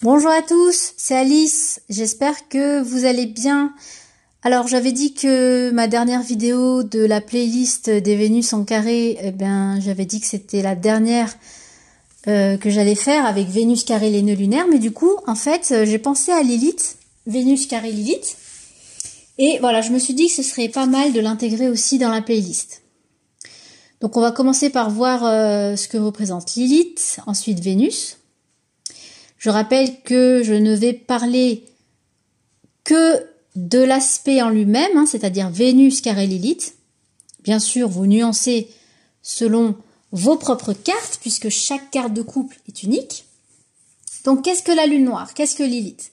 Bonjour à tous, c'est Alice, j'espère que vous allez bien. Alors j'avais dit que ma dernière vidéo de la playlist des Vénus en carré, eh bien j'avais dit que c'était la dernière euh, que j'allais faire avec Vénus carré les nœuds lunaires, mais du coup en fait euh, j'ai pensé à Lilith, Vénus carré Lilith, et voilà je me suis dit que ce serait pas mal de l'intégrer aussi dans la playlist. Donc on va commencer par voir euh, ce que représente Lilith, ensuite Vénus, je rappelle que je ne vais parler que de l'aspect en lui-même, hein, c'est-à-dire Vénus carré Lilith. Bien sûr, vous nuancez selon vos propres cartes, puisque chaque carte de couple est unique. Donc, qu'est-ce que la lune noire Qu'est-ce que Lilith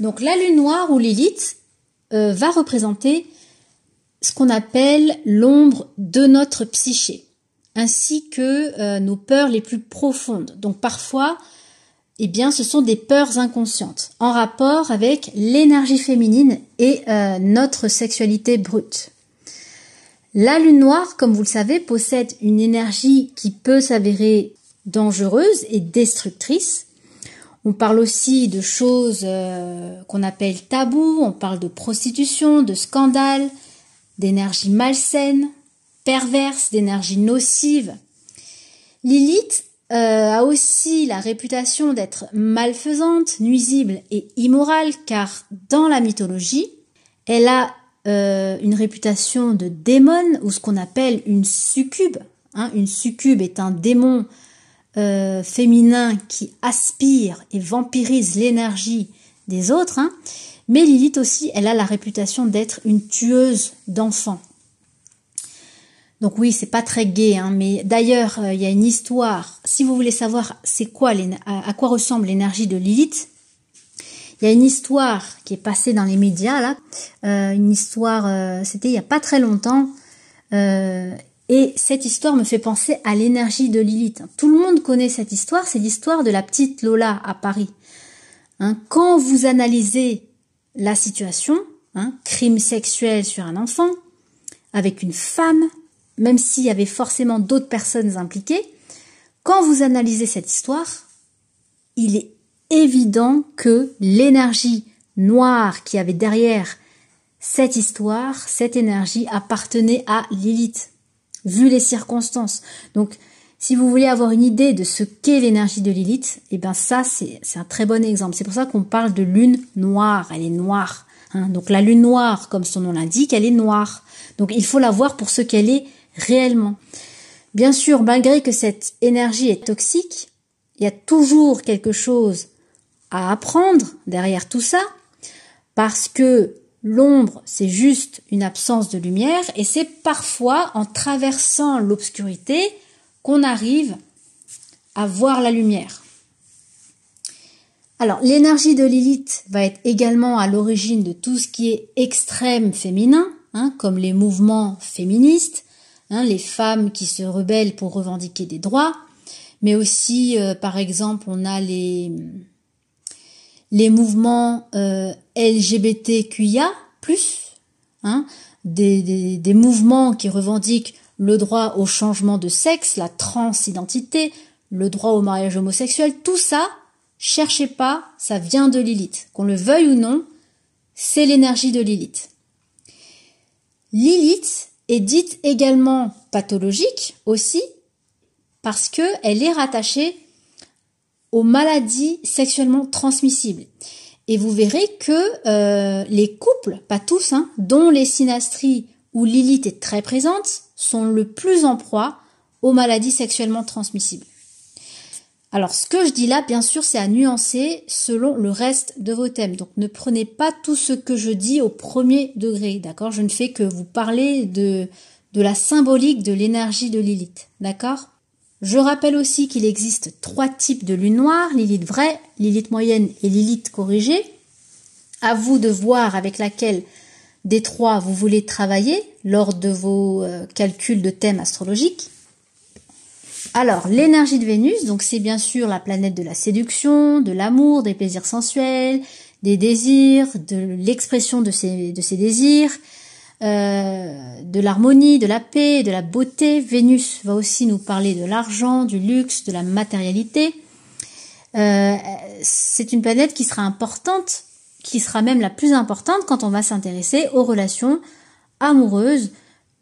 Donc, la lune noire ou Lilith euh, va représenter ce qu'on appelle l'ombre de notre psyché, ainsi que euh, nos peurs les plus profondes. Donc, parfois, eh bien, ce sont des peurs inconscientes en rapport avec l'énergie féminine et euh, notre sexualité brute. La lune noire, comme vous le savez, possède une énergie qui peut s'avérer dangereuse et destructrice. On parle aussi de choses euh, qu'on appelle tabous, on parle de prostitution, de scandale, d'énergie malsaine, perverse, d'énergie nocive. Lilith euh, a aussi la réputation d'être malfaisante, nuisible et immorale, car dans la mythologie, elle a euh, une réputation de démon ou ce qu'on appelle une succube. Hein. une succube est un démon euh, féminin qui aspire et vampirise l'énergie des autres. Hein. Mais Lilith aussi, elle a la réputation d'être une tueuse d'enfants. Donc oui, c'est pas très gay. Hein, mais d'ailleurs, euh, il y a une histoire. Si vous voulez savoir c'est quoi à, quoi ressemble l'énergie de Lilith, il y a une histoire qui est passée dans les médias là. Euh, une histoire, euh, c'était il y a pas très longtemps. et cette histoire me fait penser à l'énergie de Lilith. Tout le monde connaît cette histoire, c'est l'histoire de la petite Lola à Paris. Hein, quand vous analysez la situation, hein, crime sexuel sur un enfant, avec une femme, même s'il y avait forcément d'autres personnes impliquées, quand vous analysez cette histoire, il est évident que l'énergie noire qui avait derrière cette histoire, cette énergie appartenait à Lilith, vu les circonstances. Donc, si vous voulez avoir une idée de ce qu'est l'énergie de Lilith, eh et bien ça, c'est un très bon exemple. C'est pour ça qu'on parle de lune noire. Elle est noire. Hein. Donc la lune noire, comme son nom l'indique, elle est noire. Donc il faut la voir pour ce qu'elle est réellement. Bien sûr, malgré que cette énergie est toxique, il y a toujours quelque chose à apprendre derrière tout ça, parce que l'ombre, c'est juste une absence de lumière, et c'est parfois en traversant l'obscurité qu'on arrive à voir la lumière. Alors, l'énergie de Lilith va être également à l'origine de tout ce qui est extrême féminin, hein, comme les mouvements féministes, Hein, les femmes qui se rebellent pour revendiquer des droits, mais aussi, euh, par exemple, on a les, mouvements euh, LGBTQIA, plus hein, des, mouvements qui revendiquent le droit au changement de sexe, la transidentité, le droit au mariage homosexuel, tout ça, cherchez pas, ça vient de Lilith. Qu'on le veuille ou non, c'est l'énergie de Lilith. Lilith, est dite également pathologique aussi parce qu'elle est rattachée aux maladies sexuellement transmissibles. Et vous verrez que euh, les couples, pas tous, hein, dont les synastries où Lilith est très présente, sont le plus en proie aux maladies sexuellement transmissibles. Alors ce que je dis là, bien sûr, c'est à nuancer selon le reste de vos thèmes. Donc ne prenez pas tout ce que je dis au premier degré, d'accord Je ne fais que vous parler de, de la symbolique de l'énergie de Lilith, d'accord je rappelle aussi qu'il existe trois types de lune noire, Lilith vraie, Lilith moyenne et Lilith corrigée. À vous de voir avec laquelle des trois vous voulez travailler lors de vos euh, calculs de thèmes astrologiques. Alors, l'énergie de Vénus, donc c'est bien sûr la planète de la séduction, de l'amour, des plaisirs sensuels, des désirs, de l'expression de ses désirs, euh, de l'harmonie, de la paix, de la beauté. Vénus va aussi nous parler de l'argent, du luxe, de la matérialité. Euh, c'est une planète qui sera importante, qui sera même la plus importante quand on va s'intéresser aux relations amoureuses,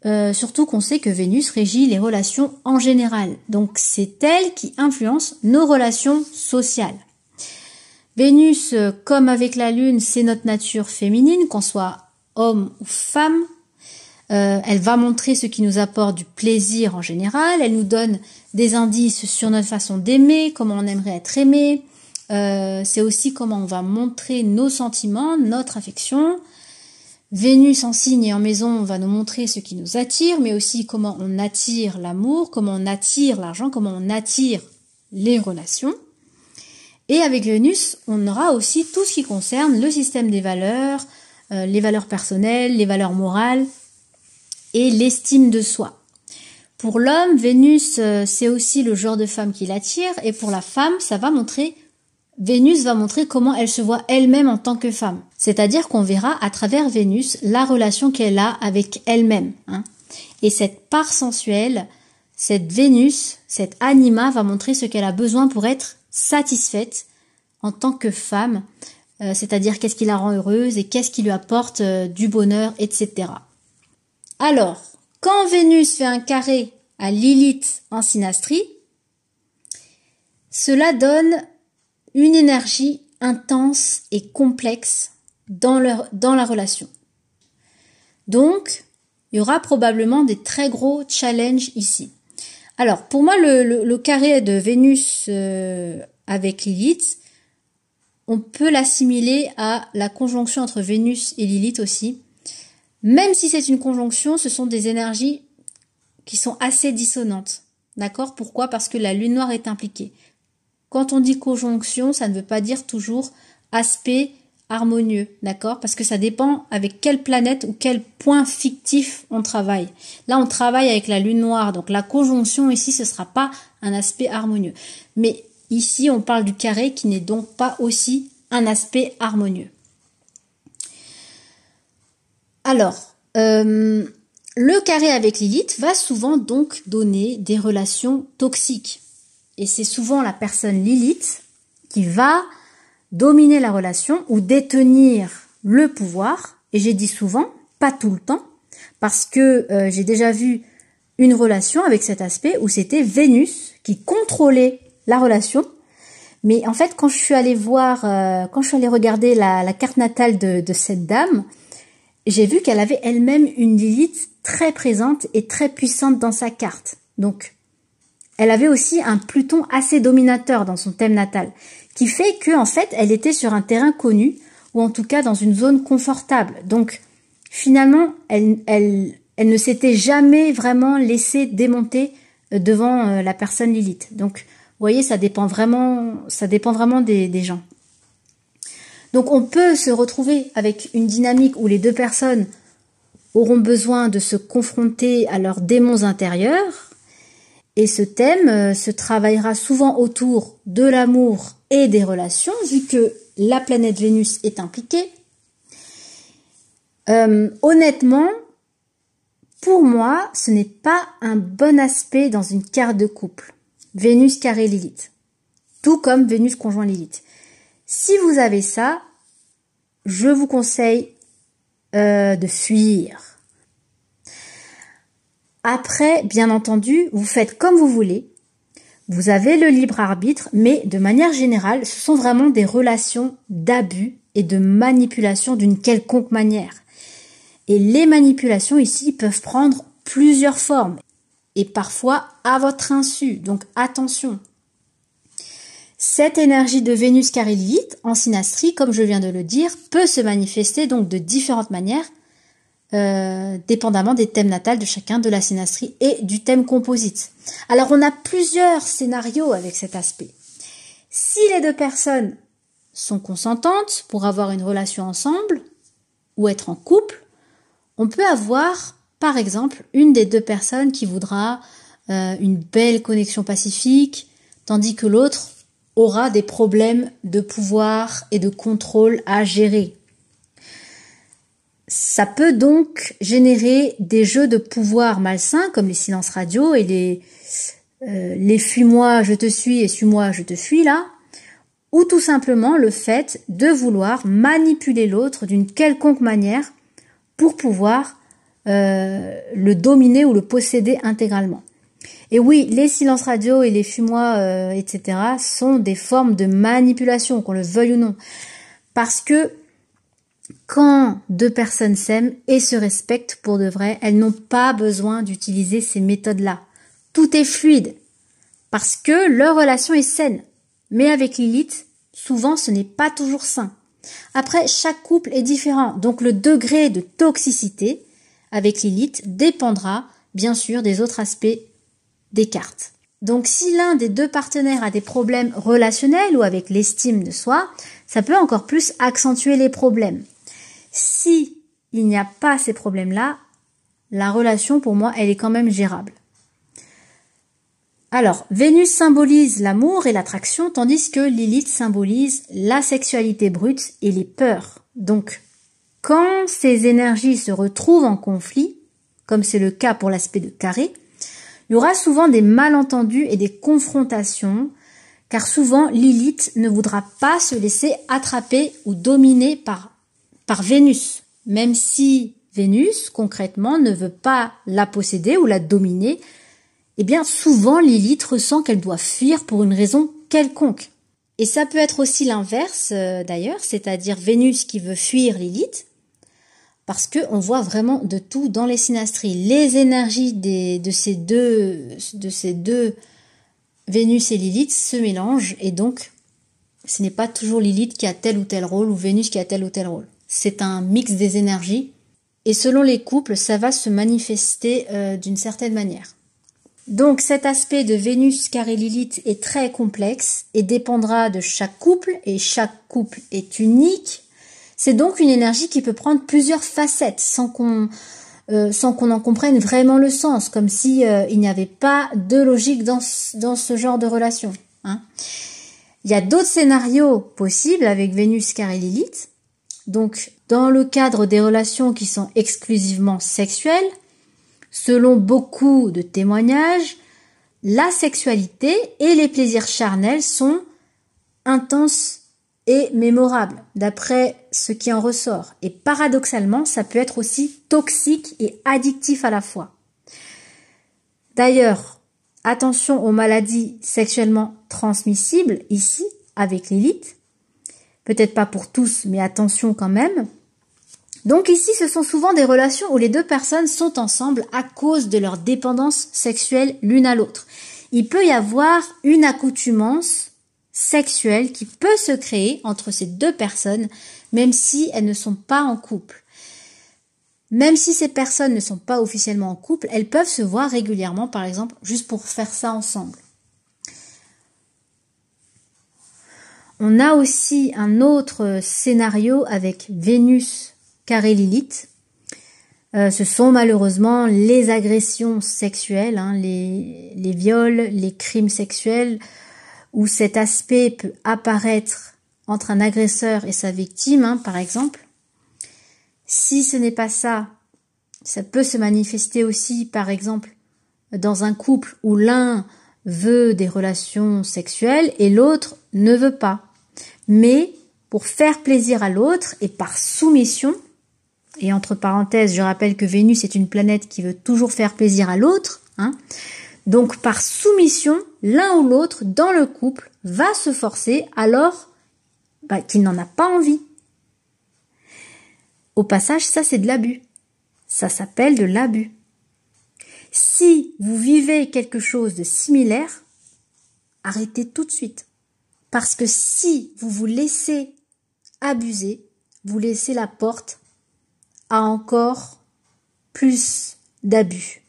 euh, surtout qu'on sait que Vénus régit les relations en général. Donc c'est elle qui influence nos relations sociales. Vénus, euh, comme avec la Lune, c'est notre nature féminine, qu'on soit homme ou femme. Euh, elle va montrer ce qui nous apporte du plaisir en général. Elle nous donne des indices sur notre façon d'aimer, comment on aimerait être aimé. c'est aussi comment on va montrer nos sentiments, notre affection, Vénus en signe et en maison va nous montrer ce qui nous attire, mais aussi comment on attire l'amour, comment on attire l'argent, comment on attire les relations. Et avec Vénus, on aura aussi tout ce qui concerne le système des valeurs, euh, les valeurs personnelles, les valeurs morales et l'estime de soi. Pour l'homme, Vénus, euh, c'est aussi le genre de femme qui l'attire, et pour la femme, ça va montrer Vénus va montrer comment elle se voit elle-même en tant que femme. C'est-à-dire qu'on verra à travers Vénus la relation qu'elle a avec elle-même. Hein. Et cette part sensuelle, cette Vénus, cet anima va montrer ce qu'elle a besoin pour être satisfaite en tant que femme, euh, c'est-à-dire qu'est-ce qui la rend heureuse et qu'est-ce qui lui apporte euh, du bonheur, etc. Alors, quand Vénus fait un carré à Lilith en synastrie, cela donne une énergie intense et complexe dans, leur, dans la relation. Donc, il y aura probablement des très gros challenges ici. Alors, pour moi, le, carré de Vénus euh, avec Lilith, on peut l'assimiler à la conjonction entre Vénus et Lilith aussi. Même si c'est une conjonction, ce sont des énergies qui sont assez dissonantes. D'accord Pourquoi Parce que la lune noire est impliquée. Quand on dit conjonction, ça ne veut pas dire toujours aspect harmonieux, d'accord Parce que ça dépend avec quelle planète ou quel point fictif on travaille. Là, on travaille avec la lune noire, donc la conjonction ici, ce ne sera pas un aspect harmonieux. Mais ici, on parle du carré qui n'est donc pas aussi un aspect harmonieux. Alors, euh, le carré avec Lilith va souvent donc donner des relations toxiques et c'est souvent la personne Lilith qui va dominer la relation ou détenir le pouvoir. Et j'ai dit souvent, pas tout le temps, parce que euh, j'ai déjà vu une relation avec cet aspect où c'était Vénus qui contrôlait la relation. Mais en fait, quand je suis allée voir, euh, quand je suis allée regarder la, carte natale de, de cette dame, j'ai vu qu'elle avait elle-même une Lilith très présente et très puissante dans sa carte. Donc, elle avait aussi un Pluton assez dominateur dans son thème natal, qui fait que en fait, elle était sur un terrain connu ou en tout cas dans une zone confortable. Donc finalement, elle, ne s'était jamais vraiment laissée démonter euh, devant euh, la personne Lilith. Donc vous voyez, ça dépend vraiment, ça dépend vraiment des gens. Donc on peut se retrouver avec une dynamique où les deux personnes auront besoin de se confronter à leurs démons intérieurs, et ce thème euh, se travaillera souvent autour de l'amour et des relations, vu que la planète Vénus est impliquée. Euh, honnêtement, pour moi, ce n'est pas un bon aspect dans une carte de couple. Vénus carré Lilith. Tout comme Vénus conjoint Lilith. Si vous avez ça, je vous conseille euh, de fuir. Après, bien entendu, vous faites comme vous voulez. Vous avez le libre arbitre, mais de manière générale, ce sont vraiment des relations d'abus et de manipulation d'une quelconque manière. Et les manipulations ici peuvent prendre plusieurs formes et parfois à votre insu, donc attention. Cette énergie de Vénus car il vit en synastrie, comme je viens de le dire, peut se manifester donc de différentes manières euh, dépendamment des thèmes natals de chacun de la synastrie et du thème composite. Alors on a plusieurs scénarios avec cet aspect. Si les deux personnes sont consentantes pour avoir une relation ensemble ou être en couple, on peut avoir par exemple une des deux personnes qui voudra euh, une belle connexion pacifique, tandis que l'autre aura des problèmes de pouvoir et de contrôle à gérer. Ça peut donc générer des jeux de pouvoir malsains comme les silences radio et les, euh, les fuis-moi, je te suis et suis-moi, je te fuis là, ou tout simplement le fait de vouloir manipuler l'autre d'une quelconque manière pour pouvoir euh, le dominer ou le posséder intégralement. Et oui, les silences radio et les fuis-moi, euh, etc., sont des formes de manipulation, qu'on le veuille ou non. Parce que quand deux personnes s'aiment et se respectent pour de vrai, elles n'ont pas besoin d'utiliser ces méthodes-là. Tout est fluide parce que leur relation est saine. Mais avec Lilith, souvent ce n'est pas toujours sain. Après, chaque couple est différent, donc le degré de toxicité avec Lilith dépendra bien sûr des autres aspects des cartes. Donc si l'un des deux partenaires a des problèmes relationnels ou avec l'estime de soi, ça peut encore plus accentuer les problèmes. Si il n'y a pas ces problèmes-là, la relation pour moi, elle est quand même gérable. Alors, Vénus symbolise l'amour et l'attraction, tandis que Lilith symbolise la sexualité brute et les peurs. Donc, quand ces énergies se retrouvent en conflit, comme c'est le cas pour l'aspect de carré, il y aura souvent des malentendus et des confrontations, car souvent Lilith ne voudra pas se laisser attraper ou dominer par par Vénus, même si Vénus, concrètement, ne veut pas la posséder ou la dominer, eh bien souvent Lilith ressent qu'elle doit fuir pour une raison quelconque. Et ça peut être aussi l'inverse euh, d'ailleurs, c'est-à-dire Vénus qui veut fuir Lilith, parce que on voit vraiment de tout dans les synastries, les énergies des, de ces deux, de ces deux Vénus et Lilith se mélangent et donc ce n'est pas toujours Lilith qui a tel ou tel rôle ou Vénus qui a tel ou tel rôle c'est un mix des énergies et selon les couples, ça va se manifester euh, d'une certaine manière. Donc cet aspect de Vénus carré Lilith est très complexe et dépendra de chaque couple et chaque couple est unique. C'est donc une énergie qui peut prendre plusieurs facettes sans qu'on euh, sans qu'on en comprenne vraiment le sens, comme si euh, il n'y avait pas de logique dans ce, dans ce genre de relation. Hein. Il y a d'autres scénarios possibles avec Vénus carré Lilith, donc, dans le cadre des relations qui sont exclusivement sexuelles, selon beaucoup de témoignages, la sexualité et les plaisirs charnels sont intenses et mémorables, d'après ce qui en ressort. Et paradoxalement, ça peut être aussi toxique et addictif à la fois. D'ailleurs, attention aux maladies sexuellement transmissibles ici avec l'élite, Peut-être pas pour tous, mais attention quand même. Donc ici, ce sont souvent des relations où les deux personnes sont ensemble à cause de leur dépendance sexuelle l'une à l'autre. Il peut y avoir une accoutumance sexuelle qui peut se créer entre ces deux personnes, même si elles ne sont pas en couple. Même si ces personnes ne sont pas officiellement en couple, elles peuvent se voir régulièrement, par exemple, juste pour faire ça ensemble. On a aussi un autre euh, scénario avec Vénus carré Lilith. Euh, ce sont malheureusement les agressions sexuelles, hein, les, viols, les crimes sexuels, où cet aspect peut apparaître entre un agresseur et sa victime, hein, par exemple. Si ce n'est pas ça, ça peut se manifester aussi, par exemple, dans un couple où l'un veut des relations sexuelles et l'autre ne veut pas. Mais pour faire plaisir à l'autre et par soumission, et entre parenthèses, je rappelle que Vénus est une planète qui veut toujours faire plaisir à l'autre, hein, donc par soumission, l'un ou l'autre dans le couple va se forcer alors bah, qu'il n'en a pas envie. Au passage, ça c'est de l'abus. Ça s'appelle de l'abus. Si vous vivez quelque chose de similaire, arrêtez tout de suite. Parce que si vous vous laissez abuser, vous laissez la porte à encore plus d'abus.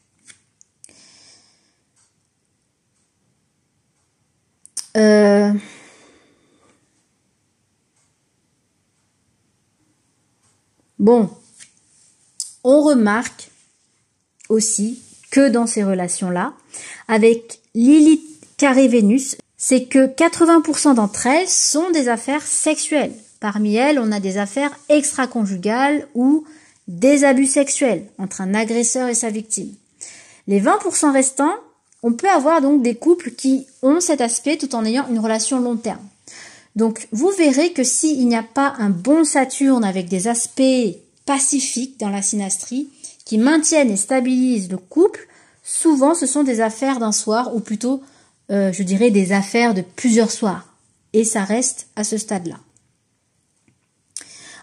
Euh, bon, on remarque aussi que dans ces relations-là. Avec Lilith carré Vénus, c'est que 80% d'entre elles sont des affaires sexuelles. Parmi elles, on a des affaires extra-conjugales ou des abus sexuels entre un agresseur et sa victime. Les 20% restants, on peut avoir donc des couples qui ont cet aspect tout en ayant une relation long terme. Donc vous verrez que s'il n'y a pas un bon Saturne avec des aspects pacifiques dans la synastrie, qui maintiennent et stabilisent le couple, souvent ce sont des affaires d'un soir, ou plutôt, euh, je dirais, des affaires de plusieurs soirs. Et ça reste à ce stade-là.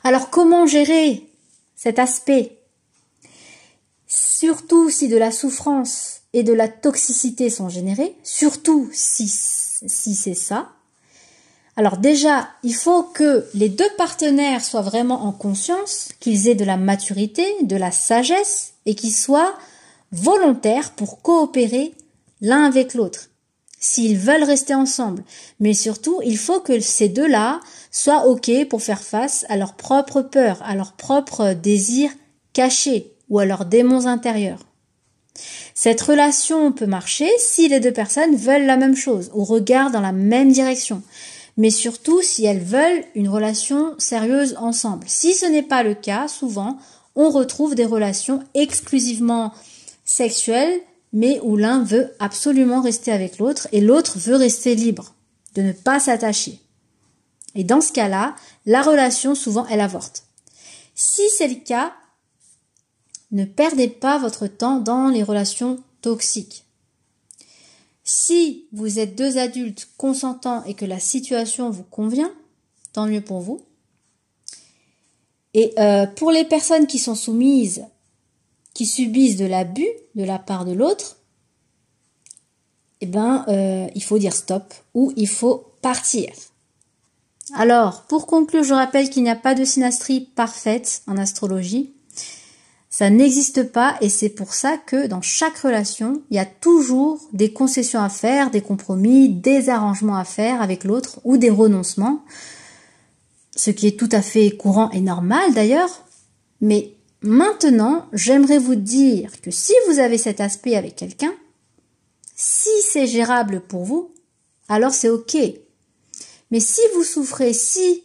Alors comment gérer cet aspect Surtout si de la souffrance et de la toxicité sont générées, surtout si, si c'est ça, alors déjà, il faut que les deux partenaires soient vraiment en conscience, qu'ils aient de la maturité, de la sagesse et qu'ils soient volontaires pour coopérer l'un avec l'autre, s'ils veulent rester ensemble. Mais surtout, il faut que ces deux-là soient OK pour faire face à leurs propres peurs, à leurs propres désirs cachés ou à leurs démons intérieurs. Cette relation peut marcher si les deux personnes veulent la même chose ou regardent dans la même direction mais surtout si elles veulent une relation sérieuse ensemble. Si ce n'est pas le cas, souvent, on retrouve des relations exclusivement sexuelles, mais où l'un veut absolument rester avec l'autre et l'autre veut rester libre, de ne pas s'attacher. Et dans ce cas-là, la relation, souvent, elle avorte. Si c'est le cas, ne perdez pas votre temps dans les relations toxiques. Si vous êtes deux adultes consentants et que la situation vous convient, tant mieux pour vous. Et euh, pour les personnes qui sont soumises, qui subissent de l'abus de la part de l'autre, eh ben, euh, il faut dire stop ou il faut partir. Alors, pour conclure, je rappelle qu'il n'y a pas de synastrie parfaite en astrologie. Ça n'existe pas et c'est pour ça que dans chaque relation, il y a toujours des concessions à faire, des compromis, des arrangements à faire avec l'autre ou des renoncements. Ce qui est tout à fait courant et normal d'ailleurs. Mais maintenant, j'aimerais vous dire que si vous avez cet aspect avec quelqu'un, si c'est gérable pour vous, alors c'est ok. Mais si vous souffrez, si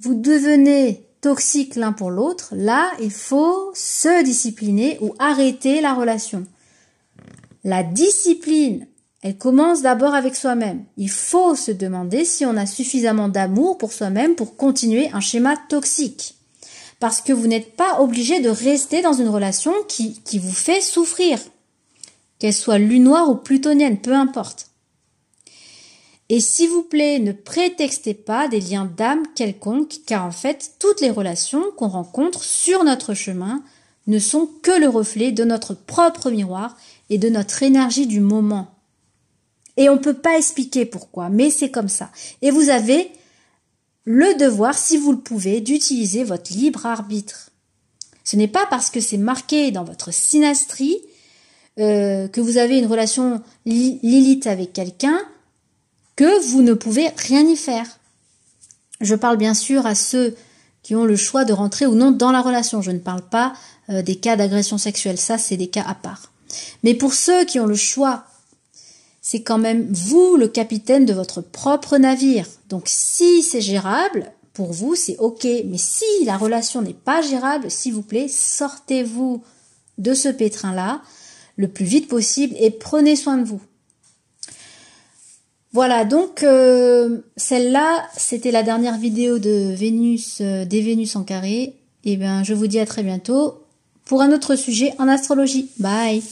vous devenez toxiques l'un pour l'autre, là, il faut se discipliner ou arrêter la relation. La discipline, elle commence d'abord avec soi-même. Il faut se demander si on a suffisamment d'amour pour soi-même pour continuer un schéma toxique. Parce que vous n'êtes pas obligé de rester dans une relation qui, vous fait souffrir. Qu'elle soit noire ou plutonienne, peu importe. Et s'il vous plaît, ne prétextez pas des liens d'âme quelconques, car en fait, toutes les relations qu'on rencontre sur notre chemin ne sont que le reflet de notre propre miroir et de notre énergie du moment. Et on ne peut pas expliquer pourquoi, mais c'est comme ça. Et vous avez le devoir, si vous le pouvez, d'utiliser votre libre arbitre. Ce n'est pas parce que c'est marqué dans votre synastrie euh, que vous avez une relation lilith avec quelqu'un que vous ne pouvez rien y faire. Je parle bien sûr à ceux qui ont le choix de rentrer ou non dans la relation. Je ne parle pas euh, des cas d'agression sexuelle, ça c'est des cas à part. Mais pour ceux qui ont le choix, c'est quand même vous le capitaine de votre propre navire. Donc si c'est gérable, pour vous c'est ok. Mais si la relation n'est pas gérable, s'il vous plaît, sortez-vous de ce pétrin-là le plus vite possible et prenez soin de vous. Voilà, donc euh, celle-là, c'était la dernière vidéo de Vénus, euh, des Vénus en carré. Et eh bien, je vous dis à très bientôt pour un autre sujet en astrologie. Bye